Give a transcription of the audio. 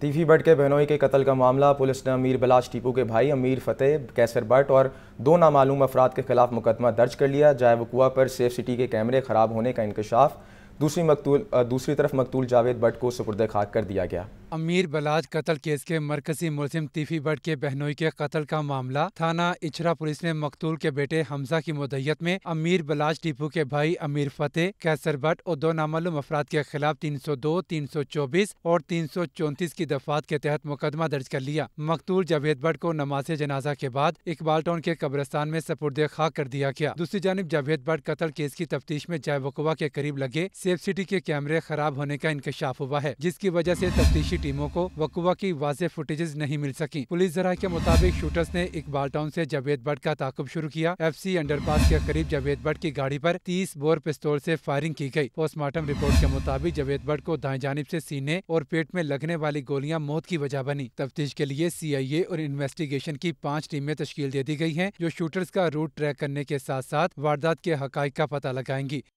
तीफी भट्ट के बहनोई के कत्ल का मामला पुलिस ने अमीर बलाज टीपू के भाई अमीर फतेह कैसर भट्ट और दो नामालूम अफराद के खिलाफ मुकदमा दर्ज कर लिया वकुआ पर सेफ सिटी के कैमरे खराब होने का इंकशाफ दूसरी मकतूल दूसरी तरफ मकतूल जावेद भट्ट को सुपुर्द खाक कर दिया गया अमीर बलाज कत्ल केस के मरकजी मुलिम तीफी भट्ट के बहनोई के कत्ल का मामला थाना इचरा पुलिस ने मकतूल के बेटे हमजा की मुदैत में अमीर बलाज टीपू के भाई अमीर फतेह कैसर भट्ट और दो नामालूम अफराद के खिलाफ तीन सौ दो तीन सौ चौबीस और तीन सौ चौंतीस की दफात के तहत मुकदमा दर्ज कर लिया मकतूल जावेद भट्ट को नमाज जनाजा के बाद इकबाल टाउन के कब्रस्तान में सपुर्द खाक कर दिया गया दूसरी जानब जावेद भट्ट कतल केस की तफ्तीश में जायवकुआ के करीब लगे सेफ सिटी के कैमरे खराब होने का इंकशाफ हुआ है जिसकी वजह से तफ्तीशी टीमों को वकुआ की वाजे फुटेजेज नहीं मिल सकी पुलिस जरा के मुताबिक शूटर्स ने इकबाल टाउन ऐसी जावेद भट्ट का ताकुब शुरू किया एफ सी पास के करीब जावेद भट्ट की गाड़ी आरोप तीस बोर पिस्तौल ऐसी फायरिंग की गयी पोस्टमार्टम रिपोर्ट के मुताबिक जावेद भट्ट को दाएं जानब ऐसी सीने और पेट में लगने वाली गोलियाँ मौत की वजह बनी तफ्तीश के लिए सी आई ए और इन्वेस्टिगेशन की पाँच टीमें तश्ल दे दी गयी है जो शूटर्स का रूट ट्रैक करने के साथ साथ वारदात के हक का पता लगाएंगी